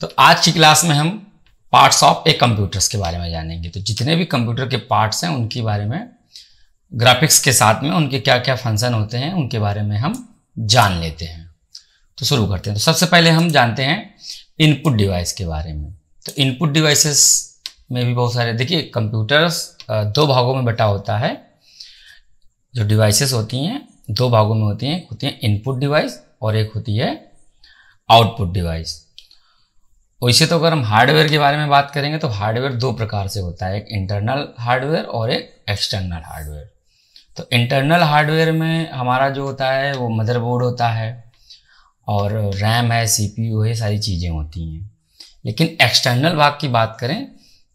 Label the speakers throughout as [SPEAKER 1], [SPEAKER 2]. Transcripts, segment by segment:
[SPEAKER 1] तो आज की क्लास में हम पार्ट्स ऑफ ए कंप्यूटर्स के बारे में जानेंगे तो जितने भी कंप्यूटर के पार्ट्स हैं उनके बारे में ग्राफिक्स के साथ में उनके क्या क्या फंक्शन होते हैं उनके बारे में हम जान लेते हैं तो शुरू करते हैं तो सबसे पहले हम जानते हैं इनपुट डिवाइस के बारे में तो इनपुट डिवाइसेस में भी बहुत सारे देखिए कंप्यूटर्स दो भागों में बटा होता है जो डिवाइसेस होती हैं दो भागों में होती हैं होती हैं इनपुट डिवाइस और एक होती है आउटपुट डिवाइस वैसे तो अगर हम हार्डवेयर के बारे में बात करेंगे तो हार्डवेयर दो प्रकार से होता है एक इंटरनल हार्डवेयर और एक एक्सटर्नल हार्डवेयर तो इंटरनल हार्डवेयर में हमारा जो होता है वो मदरबोर्ड होता है और रैम है सीपीयू है सारी चीज़ें होती हैं लेकिन एक्सटर्नल भाग की बात करें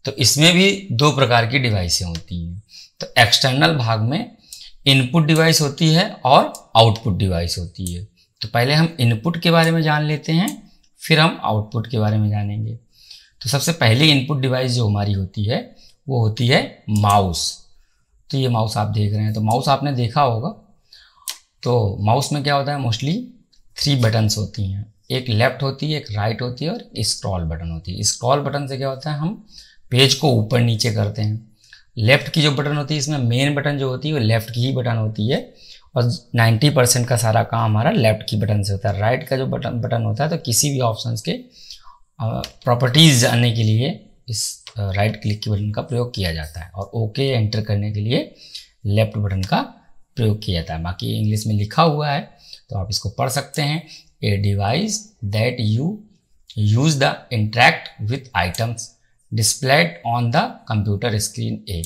[SPEAKER 1] तो इसमें भी दो प्रकार की डिवाइसें होती हैं तो एक्सटर्नल भाग में इनपुट डिवाइस होती है और आउटपुट डिवाइस होती है तो पहले हम इनपुट के बारे में जान लेते हैं फिर हम आउटपुट के बारे में जानेंगे तो सबसे पहली इनपुट डिवाइस जो हमारी होती है वो होती है माउस तो ये माउस आप देख रहे हैं तो माउस आपने देखा होगा तो माउस में क्या होता है मोस्टली थ्री बटन्स होती हैं एक लेफ्ट होती है एक राइट होती है और स्क्रॉल बटन होती है स्क्रॉल बटन से क्या होता है हम पेज को ऊपर नीचे करते हैं लेफ्ट की जो बटन होती है इसमें मेन बटन जो होती है वो लेफ्ट की ही बटन होती है और 90 परसेंट का सारा काम हमारा लेफ्ट की बटन से होता है राइट का जो बटन बटन होता है तो किसी भी ऑप्शंस के प्रॉपर्टीज़ जानने के लिए इस राइट क्लिक के बटन का प्रयोग किया जाता है और ओके एंटर करने के लिए लेफ्ट बटन का प्रयोग किया जाता है बाकी इंग्लिश में लिखा हुआ है तो आप इसको पढ़ सकते हैं a device that you use the interact with items displayed on the computer screen a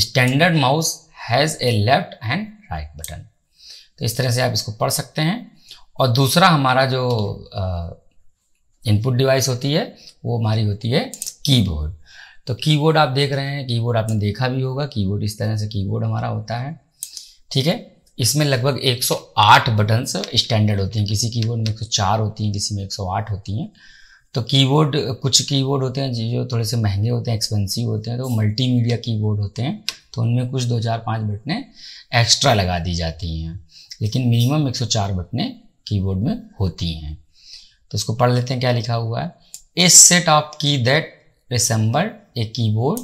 [SPEAKER 1] standard mouse has a left and right button तो इस तरह से आप इसको पढ़ सकते हैं और दूसरा हमारा जो इनपुट डिवाइस होती है वो हमारी होती है कीबोर्ड तो कीबोर्ड आप देख रहे हैं कीबोर्ड आपने देखा भी होगा कीबोर्ड इस तरह से कीबोर्ड हमारा होता है ठीक है इसमें लगभग 108 बटन्स स्टैंडर्ड होते हैं किसी कीबोर्ड में 104 होती हैं किसी में 108 होती हैं तो कीबोर्ड कुछ कीबोर्ड होते हैं जो थोड़े से महंगे होते हैं एक्सपेंसिव होते हैं तो मल्टीमीडिया कीबोर्ड होते हैं तो उनमें कुछ दो चार पाँच बटनें एक्स्ट्रा लगा दी जाती हैं लेकिन मिनिमम 104 बटने कीबोर्ड में होती हैं तो इसको पढ़ लेते हैं क्या लिखा हुआ है a set of key that resemble a keyboard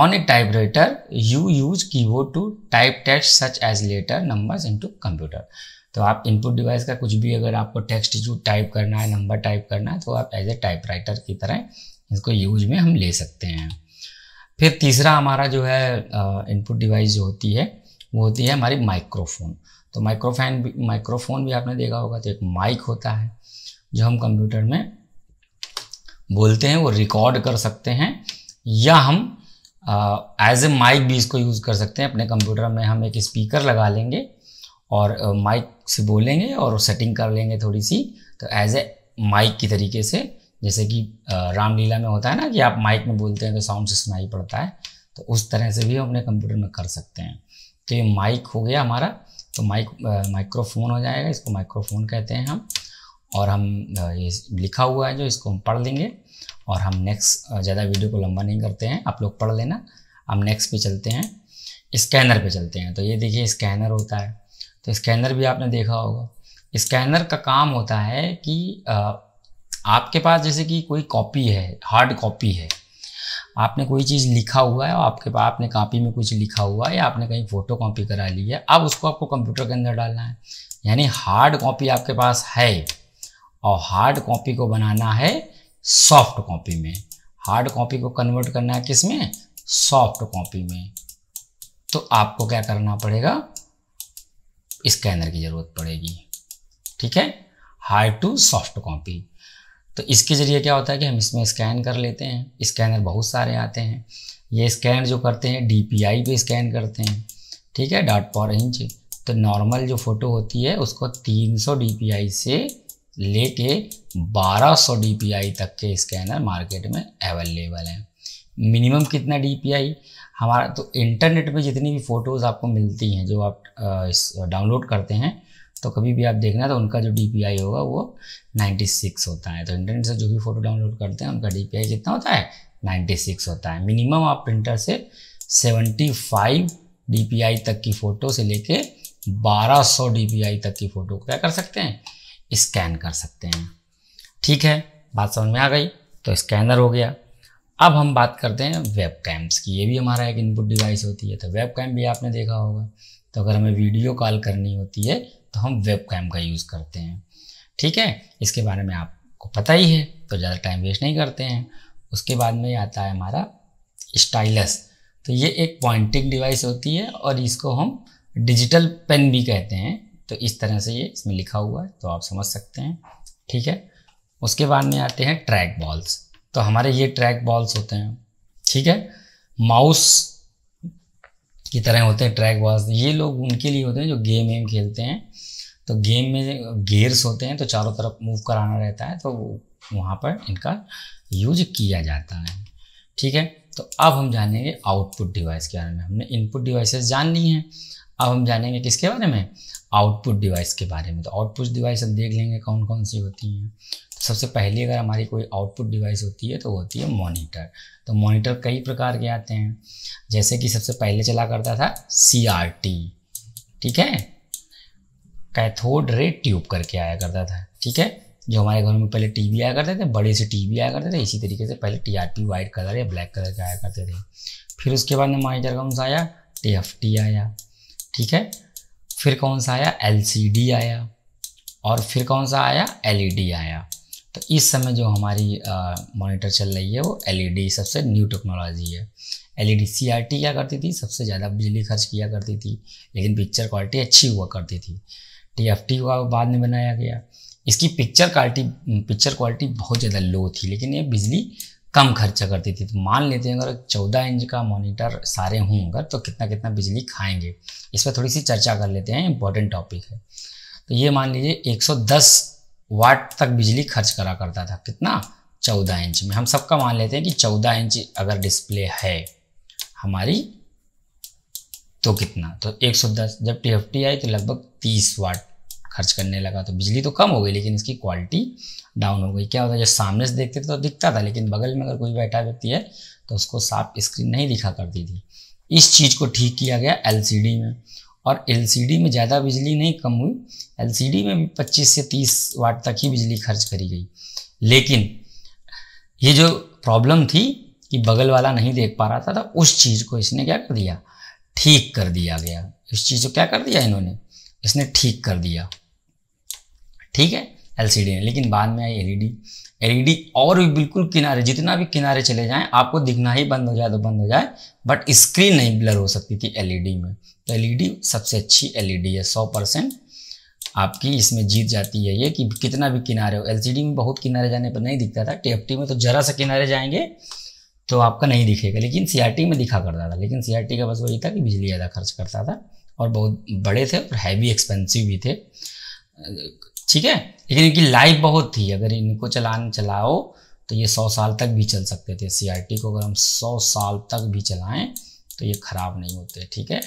[SPEAKER 1] on a typewriter you use keyboard to type text such as letter numbers into computer तो आप इनपुट डिवाइस का कुछ भी अगर आपको टेक्स्ट जो टाइप करना है नंबर टाइप करना है तो आप एज ए टाइप राइटर की तरह इसको यूज में हम ले सकते हैं फिर तीसरा हमारा जो है इनपुट डिवाइस जो होती है वो होती है हमारी माइक्रोफोन तो माइक्रोफैन भी माइक्रोफोन भी आपने देखा होगा तो एक माइक होता है जो हम कंप्यूटर में बोलते हैं वो रिकॉर्ड कर सकते हैं या हम एज ए माइक भी इसको यूज़ कर सकते हैं अपने कंप्यूटर में हम एक स्पीकर लगा लेंगे और माइक uh, से बोलेंगे और सेटिंग कर लेंगे थोड़ी सी तो एज ए माइक की तरीके से जैसे कि रामलीला में होता है ना कि आप माइक में बोलते हैं तो साउंड से सुनाई पड़ता है तो उस तरह से भी हम अपने कंप्यूटर में कर सकते हैं तो ये माइक हो गया हमारा तो माइक माइक्रोफोन हो जाएगा इसको माइक्रोफोन कहते हैं हम और हम ये लिखा हुआ है जो इसको हम पढ़ लेंगे और हम नेक्स्ट ज़्यादा वीडियो को लंबा नहीं करते हैं आप लोग पढ़ लेना हम नेक्स्ट पे चलते हैं स्कैनर पे चलते हैं तो ये देखिए स्कैनर होता है तो स्कैनर भी आपने देखा होगा स्कैनर का काम होता है कि आपके पास जैसे कि कोई कॉपी है हार्ड कॉपी है आपने कोई चीज़ लिखा हुआ है और आपके पास आपने कापी में कुछ लिखा हुआ है या आपने कहीं फ़ोटो कॉपी करा ली है अब उसको आपको कंप्यूटर के अंदर डालना है यानी हार्ड कॉपी आपके पास है और हार्ड कॉपी को बनाना है सॉफ्ट कॉपी में हार्ड कॉपी को कन्वर्ट करना है किस में सॉफ्ट कॉपी में तो आपको क्या करना पड़ेगा स्कैनर की ज़रूरत पड़ेगी ठीक है हार्ड टू सॉफ्ट कॉपी तो इसके ज़रिए क्या होता है कि हम इसमें स्कैन कर लेते हैं स्कैनर बहुत सारे आते हैं ये स्कैन जो करते हैं डी पी आई पे स्कैन करते हैं ठीक है डॉट पर इंच तो नॉर्मल जो फ़ोटो होती है उसको 300 आई से लेके 1200 आई तक के स्कैनर मार्केट में अवेलेबल हैं मिनिमम कितना डी पी आई हमारा तो इंटरनेट में जितनी भी फ़ोटोज़ आपको मिलती हैं जो आप डाउनलोड करते हैं तो कभी भी आप देखना तो उनका जो डी होगा वो 96 होता है तो इंटरनेट से जो भी फ़ोटो डाउनलोड करते हैं उनका डी कितना होता है 96 होता है मिनिमम आप प्रिंटर से 75 डीपीआई तक की फ़ोटो से लेके 1200 डीपीआई तक की फ़ोटो क्या कर सकते हैं स्कैन कर सकते हैं ठीक है बात समझ में आ गई तो स्कैनर हो गया अब हम बात करते हैं वेब कैम्स की ये भी हमारा एक इनपुट डिवाइस होती है तो वेब कैम भी आपने देखा होगा तो अगर हमें वीडियो कॉल करनी होती है तो हम वेब कैम का यूज़ करते हैं ठीक है इसके बारे में आपको पता ही है तो ज़्यादा टाइम वेस्ट नहीं करते हैं उसके बाद में आता है हमारा स्टाइलस तो ये एक पॉइंटिंग डिवाइस होती है और इसको हम डिजिटल पेन भी कहते हैं तो इस तरह से ये इसमें लिखा हुआ है तो आप समझ सकते हैं ठीक है उसके बाद में आते हैं ट्रैक बॉल्स तो हमारे ये ट्रैक बॉल्स होते हैं ठीक है माउस की तरह होते हैं ट्रैक बॉल्स ये लोग उनके लिए होते हैं जो गेम वेम खेलते हैं तो गेम में गेयर्स होते हैं तो चारों तरफ मूव कराना रहता है तो वहाँ पर इनका यूज किया जाता है ठीक है तो अब हम जानेंगे आउटपुट डिवाइस के बारे में हमने इनपुट डिवाइसेस जान ली हैं अब हम जानेंगे किसके बारे में आउटपुट डिवाइस के बारे में तो आउटपुट डिवाइस हम देख लेंगे कौन कौन सी होती हैं सबसे पहली अगर हमारी कोई आउटपुट डिवाइस होती है तो होती है मॉनिटर तो मॉनिटर कई प्रकार के आते हैं जैसे कि सबसे पहले चला करता था सी ठीक है कैथोड रे ट्यूब करके आया करता था ठीक है जो हमारे घर में पहले टीवी आया करते थे बड़े से टीवी आया करते थे इसी तरीके से पहले टीआरपी वाइट कलर या ब्लैक कलर के आया करते थे फिर उसके बाद में मॉनिटर कौन सा आया टी आया ठीक है फिर कौन सा आया एल आया और फिर कौन सा आया एल e आया तो इस समय जो हमारी मॉनिटर चल रही है वो एलईडी e सबसे न्यू टेक्नोलॉजी है एलईडी सीआरटी e क्या करती थी सबसे ज़्यादा बिजली खर्च किया करती थी लेकिन पिक्चर क्वालिटी अच्छी हुआ करती थी टीएफटी का बाद में बनाया गया इसकी पिक्चर क्वालिटी पिक्चर क्वालिटी बहुत ज़्यादा लो थी लेकिन ये बिजली कम खर्चा करती थी तो मान लेते हैं अगर चौदह इंच का मॉनिटर सारे हों अगर तो कितना कितना बिजली खाएंगे इस पर थोड़ी सी चर्चा कर लेते हैं इंपॉर्टेंट टॉपिक है तो ये मान लीजिए 110 वाट तक बिजली खर्च करा करता था कितना चौदह इंच में हम सबका मान लेते हैं कि चौदह इंच अगर डिस्प्ले है हमारी तो कितना तो एक सौ दस जब टी आई तो लगभग तीस वाट खर्च करने लगा तो बिजली तो कम हो गई लेकिन इसकी क्वालिटी डाउन हो गई क्या होता है जब सामने से देखते थे तो दिखता था लेकिन बगल में अगर कोई बैठा व्यक्ति है तो उसको साफ स्क्रीन नहीं दिखा करती थी इस चीज़ को ठीक किया गया डी में और एलसीडी में ज़्यादा बिजली नहीं कम हुई एलसीडी में भी पच्चीस से तीस वाट तक ही बिजली खर्च करी गई लेकिन ये जो प्रॉब्लम थी कि बगल वाला नहीं देख पा रहा था तो उस चीज़ को इसने क्या कर दिया ठीक कर दिया गया इस चीज़ को क्या कर दिया इन्होंने इसने ठीक कर दिया ठीक है एलसीडी ने लेकिन बाद में आई एलईडी एलईडी और भी बिल्कुल किनारे जितना भी किनारे चले जाएं आपको दिखना ही बंद हो जाए तो बंद हो जाए बट स्क्रीन नहीं ब्लर हो सकती थी एलईडी में तो एलईडी सबसे अच्छी एलईडी है सौ परसेंट आपकी इसमें जीत जाती है ये कि कितना भी किनारे हो एलसीडी में बहुत किनारे जाने पर नहीं दिखता था टी में तो जरा सा किनारे जाएंगे तो आपका नहीं दिखेगा लेकिन सी में दिखा करता था लेकिन सी का बस वही था कि बिजली ज़्यादा खर्च करता था और बहुत बड़े थे और हैवी एक्सपेंसिव भी थे ठीक है लेकिन इनकी लाइफ बहुत थी अगर इनको चलान चलाओ तो ये सौ साल तक भी चल सकते थे सी को अगर हम सौ साल तक भी चलाएं तो ये ख़राब नहीं होते ठीक है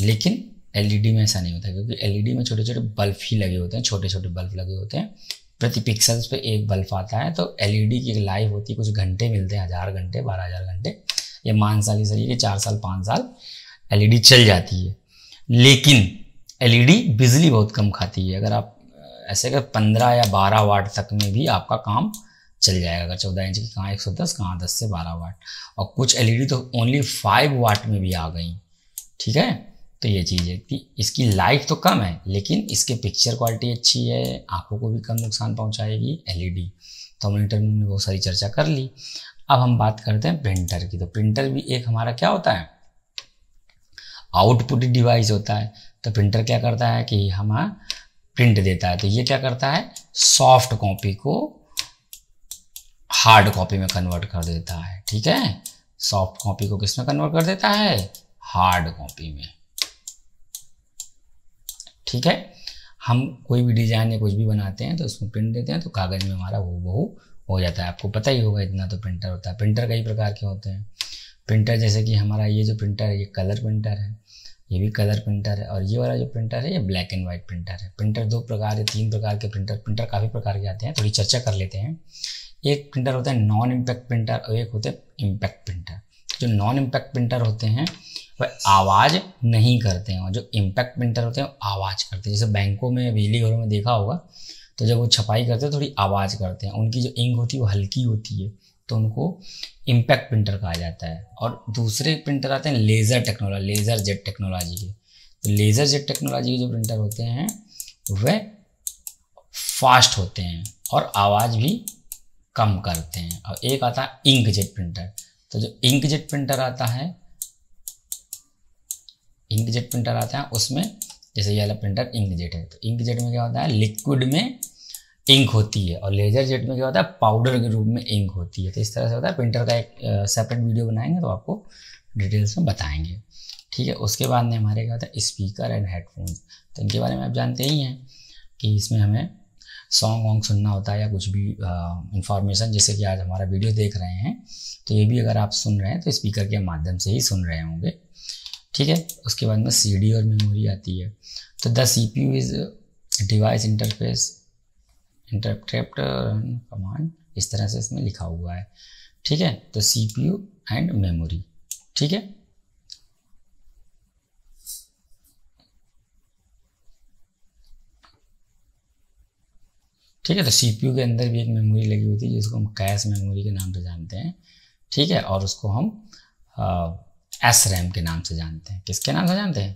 [SPEAKER 1] लेकिन एलईडी e में ऐसा नहीं होता क्योंकि एलईडी e में छोटे छोटे बल्ब ही लगे होते हैं छोटे छोटे बल्ब लगे होते हैं प्रति पिक्सल्स पे एक बल्ब आता है तो एलईडी e की लाइफ होती है कुछ घंटे मिलते हैं हज़ार घंटे बारह हज़ार घंटे या मान साल ही सही कि चार साल पाँच साल एल चल जाती है लेकिन एल बिजली बहुत कम खाती है अगर आप ऐसे अगर पंद्रह या बारह वाट तक में भी आपका काम चल जाएगा अगर चौदह इंच की कहाँ एक सौ दस कहाँ दस से बारह वाट और कुछ एल तो ओनली फाइव वाट में भी आ गई ठीक है तो ये चीज़ है कि इसकी लाइफ तो कम है लेकिन इसके पिक्चर क्वालिटी अच्छी है आंखों को भी कम नुकसान पहुंचाएगी एलईडी e तो हमने इंटरव्यू में बहुत सारी चर्चा कर ली अब हम बात करते हैं प्रिंटर की तो प्रिंटर भी एक हमारा क्या होता है आउटपुट डिवाइस होता है तो प्रिंटर क्या करता है कि हमारा प्रिंट देता है तो ये क्या करता है सॉफ्ट कॉपी को हार्ड कॉपी में कन्वर्ट कर देता है ठीक है सॉफ्ट कॉपी को किस में कन्वर्ट कर देता है हार्ड कॉपी में ठीक है हम कोई भी डिज़ाइन या कुछ भी बनाते हैं तो उसमें प्रिंट देते हैं तो कागज़ में हमारा वो बहु हो जाता है आपको पता ही होगा इतना तो प्रिंटर होता है प्रिंटर कई प्रकार के होते हैं प्रिंटर जैसे कि हमारा ये जो प्रिंटर है ये कलर प्रिंटर है ये भी कलर प्रिंटर है और ये वाला जो प्रिंटर है ये ब्लैक एंड वाइट प्रिंटर है प्रिंटर दो प्रकार या तीन प्रकार के प्रिंटर प्रिंटर काफ़ी प्रकार के आते हैं थोड़ी चर्चा कर लेते हैं एक प्रिंटर होता है नॉन इम्पैक्ट प्रिंटर और एक होते हैं इम्पैक्ट प्रिंटर जो नॉन इम्पैक्ट प्रिंटर होते हैं वह आवाज़ नहीं करते हैं और जो इम्पैक्ट प्रिंटर होते हैं आवाज़ करते हैं जैसे बैंकों में बिजली घरों में देखा होगा तो जब वो छपाई करते हैं थोड़ी आवाज़ करते हैं उनकी जो इंक होती है वो हल्की होती है तो उनको इम्पैक्ट प्रिंटर कहा जाता है और दूसरे प्रिंटर आते हैं laser technology laser jet technology के तो लेज़र जेट टेक्नोलॉजी के जो प्रिंटर होते हैं वह फास्ट होते हैं और आवाज़ भी कम करते हैं और एक आता है इंक जेट प्रिंटर तो जो इंक जेट प्रिंटर आता है इंकजेट प्रिंटर आता है उसमें जैसे ये वाला प्रिंटर इंकजेट है तो इंकजेट में क्या होता है लिक्विड में इंक होती है और लेजर जेट में क्या होता है पाउडर के रूप में इंक होती है तो इस तरह से होता है प्रिंटर का एक सेपरेट वीडियो बनाएंगे तो आपको डिटेल्स में बताएंगे ठीक है उसके बाद में हमारे क्या होता है स्पीकर एंड हेडफोन्स तो इनके बारे में आप जानते ही हैं कि इसमें हमें सॉन्ग वॉन्ग सुनना होता है या कुछ भी इंफॉर्मेशन जैसे कि आज हमारा वीडियो देख रहे हैं तो ये भी अगर आप सुन रहे हैं तो स्पीकर के माध्यम से ही सुन रहे होंगे ठीक है उसके बाद में सी और मेमोरी आती है तो the C P U is device interface interpret command इस तरह से इसमें लिखा हुआ है ठीक है तो C P U and memory ठीक है ठीक है तो यू के अंदर भी एक मेमोरी लगी हुई थी जिसको हम कैश मेमोरी के नाम से जानते हैं ठीक है और उसको हम आ, एस रैम के नाम से जानते हैं किसके नाम से जानते हैं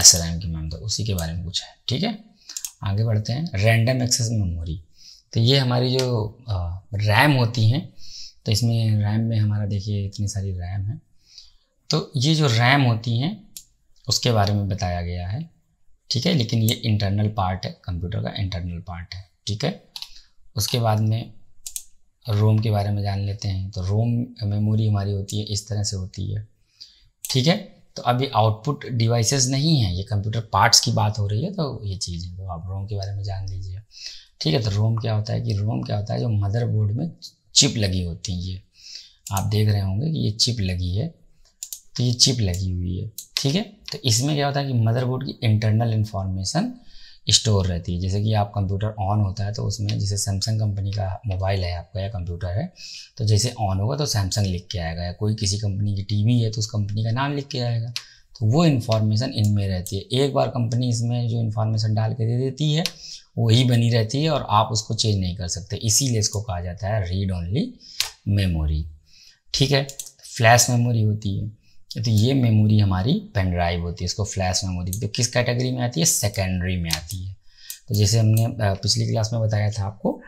[SPEAKER 1] एस रैम के नाम से उसी के बारे में पूछा है ठीक है आगे बढ़ते हैं रैंडम एक्सेस मेमोरी तो ये हमारी जो रैम होती हैं तो इसमें रैम में हमारा देखिए इतनी सारी रैम है तो ये जो रैम होती हैं उसके बारे में बताया गया है ठीक है लेकिन ये इंटरनल पार्ट है कंप्यूटर का इंटरनल पार्ट है ठीक है उसके बाद में रोम के बारे में जान लेते हैं तो रोम मेमोरी हमारी होती है इस तरह से होती है ठीक है तो अभी आउटपुट डिवाइसेस नहीं है ये कंप्यूटर पार्ट्स की बात हो रही है तो ये चीज़ है तो आप रोम के बारे में जान लीजिए ठीक है तो रोम क्या होता है कि रोम क्या होता है जो मदरबोर्ड में चिप लगी होती है ये आप देख रहे होंगे कि ये चिप लगी है तो ये चिप लगी हुई है ठीक है तो इसमें क्या होता है कि मदरबोर्ड की इंटरनल इन्फॉर्मेशन स्टोर रहती है जैसे कि आप कंप्यूटर ऑन होता है तो उसमें जैसे सैमसंग कंपनी का मोबाइल है आपका या कंप्यूटर है तो जैसे ऑन होगा तो सैमसंग लिख के आएगा या कोई किसी कंपनी की टीवी है तो उस कंपनी का नाम लिख के आएगा तो वो इन्फॉर्मेशन इनमें रहती है एक बार कंपनी इसमें जो इन्फॉर्मेशन डाल के दे देती है वही बनी रहती है और आप उसको चेंज नहीं कर सकते इसीलिए इसको कहा जाता है रीड ओनली मेमोरी ठीक है फ्लैश मेमोरी होती है तो ये मेमोरी हमारी पेन ड्राइव होती है इसको फ्लैश मेमोरी तो किस कैटेगरी में आती है सेकेंडरी में आती है तो जैसे हमने पिछली क्लास में बताया था आपको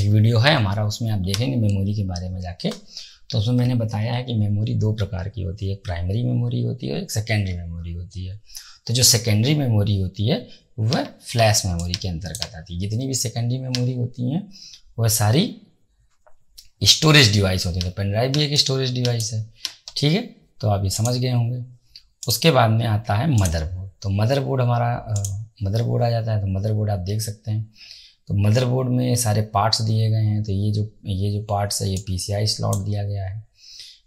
[SPEAKER 1] एक वीडियो है हमारा उसमें आप देखेंगे मेमोरी के बारे में जाके तो उसमें मैंने बताया है कि मेमोरी दो प्रकार की होती है एक प्राइमरी मेमोरी होती है और एक सेकेंडरी मेमोरी होती है तो जो सेकेंडरी मेमोरी होती है वह फ्लैश मेमोरी के अंतर्गत आती है जितनी भी सेकेंडरी मेमोरी होती हैं वह सारी स्टोरेज डिवाइस होती है तो पेन ड्राइव भी एक स्टोरेज डिवाइस है ठीक है तो आप ये समझ गए होंगे उसके बाद में आता है मदरबोर्ड तो मदरबोर्ड हमारा मदरबोर्ड आ जाता है तो मदरबोर्ड आप देख सकते हैं तो मदरबोर्ड में सारे पार्ट्स दिए गए हैं तो ये जो ये जो पार्ट्स है ये पी स्लॉट दिया गया है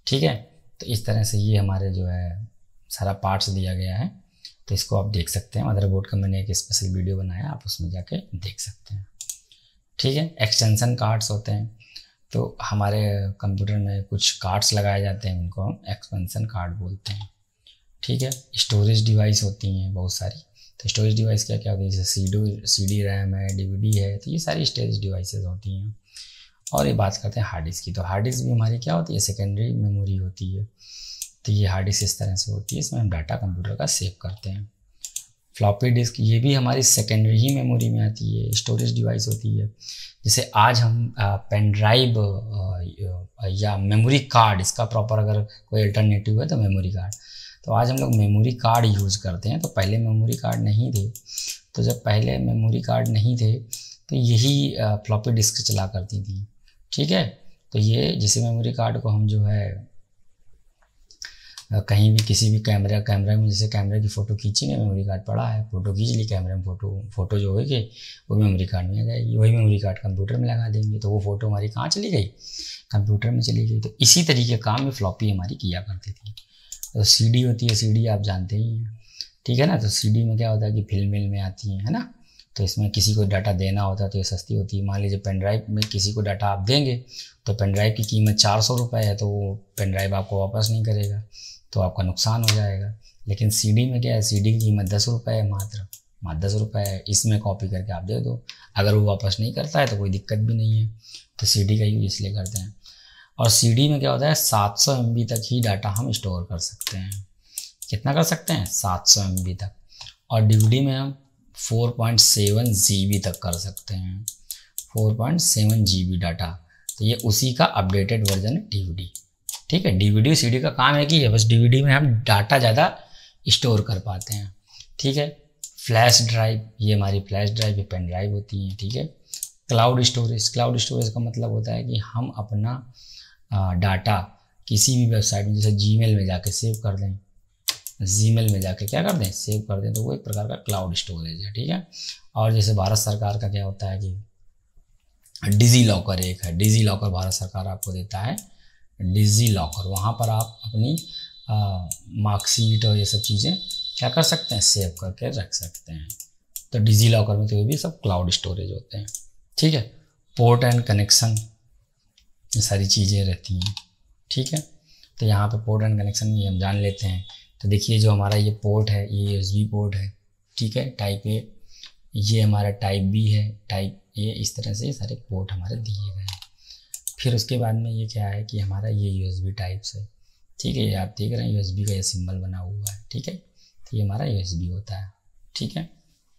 [SPEAKER 1] ठीक है तो इस तरह से ये हमारे जो है सारा पार्ट्स दिया गया है तो इसको आप देख सकते हैं मदरबोर्ड का मैंने एक स्पेशल वीडियो बनाया आप उसमें जाके देख सकते हैं ठीक है एक्सटेंसन कार्ड्स होते हैं तो हमारे कंप्यूटर में कुछ कार्ड्स लगाए जाते हैं उनको हम एक्सपेंसन कार्ड बोलते हैं ठीक है स्टोरेज डिवाइस होती हैं बहुत सारी तो स्टोरेज डिवाइस क्या क्या होती है जैसे सी सी डी रैम है डीवीडी है तो ये सारी स्टोरेज डिवाइसेस होती हैं और ये बात करते हैं हार्ड डिस्क की तो हार्ड डिस्क भी हमारी क्या होती है सेकेंडरी मेमोरी होती है तो ये हार्ड डिस्क इस तरह से होती है इसमें हम डाटा कंप्यूटर का सेव करते हैं फ्लॉपी डिस्क ये भी हमारी सेकेंडरी ही मेमोरी में आती है स्टोरेज डिवाइस होती है जैसे आज हम पेन ड्राइव या मेमोरी कार्ड इसका प्रॉपर अगर कोई अल्टरनेटिव है तो मेमोरी कार्ड तो आज हम लोग मेमोरी कार्ड यूज़ करते हैं तो पहले मेमोरी कार्ड नहीं थे तो जब पहले मेमोरी कार्ड नहीं थे तो यही फ्लॉपी डिस्क चला करती थी ठीक है तो ये जैसे मेमोरी कार्ड को हम जो है कहीं भी किसी भी कैमरा कैमरा में जैसे कैमरे की फ़ोटो खींची ना मेमोरी कार्ड पड़ा है फ़ोटो खींच ली कैमरे में फ़ोटो फ़ोटो जो होगी वो मेमोरी कार्ड में आ जाएगी वही मेमोरी कार्ड कंप्यूटर में लगा देंगे तो वो फ़ोटो हमारी कहाँ चली गई कंप्यूटर में चली गई तो इसी तरीके का काम में फ्लॉपी हमारी किया करती थी तो सी होती है सी आप जानते ही हैं ठीक है ना तो सी में क्या होता है कि फिल्म में आती हैं है ना तो इसमें किसी को डाटा देना होता है तो ये सस्ती होती है मान लीजिए पेन ड्राइव में किसी को डाटा आप देंगे तो पेन ड्राइव की कीमत चार सौ रुपये है तो वो पेन ड्राइव आपको वापस नहीं करेगा तो आपका नुकसान हो जाएगा लेकिन सीडी में क्या है सीडी की कीमत दस रुपये है मात्र मात्र दस रुपये है इसमें कॉपी करके आप दे दो अगर वो वापस नहीं करता है तो कोई दिक्कत भी नहीं है तो सी का यूज़ इसलिए करते हैं और सी में क्या होता है सात सौ तक ही डाटा हम स्टोर कर सकते हैं कितना कर सकते हैं सात सौ तक और डी में हम 4.7 जीबी तक कर सकते हैं 4.7 जीबी डाटा तो ये उसी का अपडेटेड वर्जन है डीवीडी ठीक है डीवीडी सीडी का काम है कि डी बस डीवीडी में हम डाटा ज़्यादा स्टोर कर पाते हैं ठीक है फ्लैश ड्राइव ये हमारी फ्लैश ड्राइव ये पेन ड्राइव होती हैं ठीक है क्लाउड स्टोरेज क्लाउड स्टोरेज का मतलब होता है कि हम अपना डाटा किसी भी वेबसाइट में जैसे मेल में जाके सेव कर दें जीमेल में जाके क्या कर दें सेव कर दें तो वो एक प्रकार का क्लाउड स्टोरेज है ठीक है और जैसे भारत सरकार का क्या होता है कि डिजी लॉकर एक है डिजी लॉकर भारत सरकार आपको देता है डिजी लॉकर वहाँ पर आप अपनी मार्कशीट और ये सब चीज़ें क्या कर सकते हैं सेव करके रख सकते हैं तो डिजी लॉकर में तो ये भी सब क्लाउड स्टोरेज होते हैं ठीक है पोर्ट एंड कनेक्शन ये सारी चीज़ें रहती हैं ठीक है तो यहाँ पे पोर्ट एंड कनेक्शन भी हम जान लेते हैं तो देखिए जो हमारा ये पोर्ट है ये एस पोर्ट है ठीक है टाइप ए ये हमारा टाइप बी है टाइप ए इस तरह से सारे पोर्ट हमारे दिए गए हैं फिर उसके बाद में ये क्या है कि हमारा ये यू टाइप्स है ठीक है ये आप देख रहे हैं यू का ये सिम्बल बना हुआ है ठीक है तो ये हमारा यू होता है ठीक है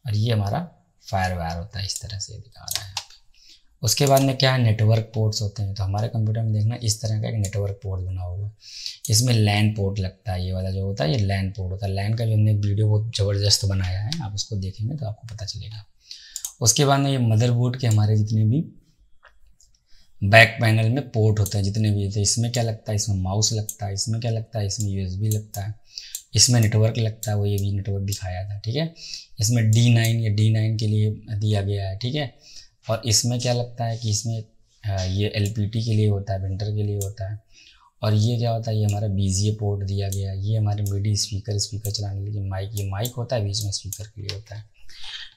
[SPEAKER 1] और ये हमारा फायर वायर होता है इस तरह से दिखा रहा है उसके बाद में क्या है नेटवर्क पोर्ट्स होते हैं तो हमारे कंप्यूटर में देखना इस तरह का एक नेटवर्क पोर्ट बना होगा इसमें लैन पोर्ट लगता है ये वाला जो होता है ये लैन पोर्ट होता है लैन का भी हमने वीडियो बहुत ज़बरदस्त बनाया है आप उसको देखेंगे तो आपको पता चलेगा उसके बाद में ये मदरबोर्ड के हमारे जितने भी बैक पैनल में पोर्ट होते हैं जितने भी होते तो हैं इसमें क्या लगता है इसमें माउस लगता है इसमें क्या लगता है इसमें यूएसबी लगता है इसमें नेटवर्क लगता है वो ये भी नेटवर्क दिखाया था ठीक है इसमें डी नाइन या डी नाइन के लिए दिया गया है ठीक है और इसमें क्या लगता है कि इसमें ये एल के लिए होता है विंटर के लिए होता है और ये क्या होता है ये हमारा बी पोर्ट दिया गया है ये हमारे मिडी स्पीकर स्पीकर चलाने के लिए माइक ये माइक होता है बीच में स्पीकर के लिए होता है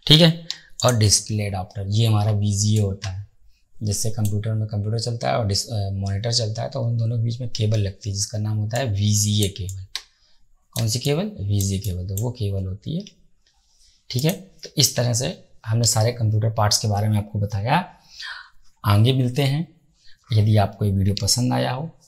[SPEAKER 1] ठीक है और डिस्प्ले अडाप्टर ये हमारा वी होता है जिससे कंप्यूटर में कंप्यूटर चलता है और मॉनिटर चलता है तो उन दोनों के बीच में केबल लगती है जिसका नाम होता है वी केबल कौन सी केबल वी केबल तो वो केबल होती है ठीक है तो इस तरह से हमने सारे कंप्यूटर पार्ट्स के बारे में आपको बताया आगे मिलते हैं यदि आपको ये वीडियो पसंद आया हो